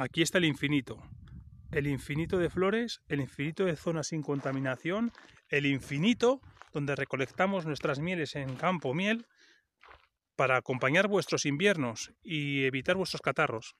Aquí está el infinito. El infinito de flores, el infinito de zonas sin contaminación, el infinito donde recolectamos nuestras mieles en campo miel para acompañar vuestros inviernos y evitar vuestros catarros.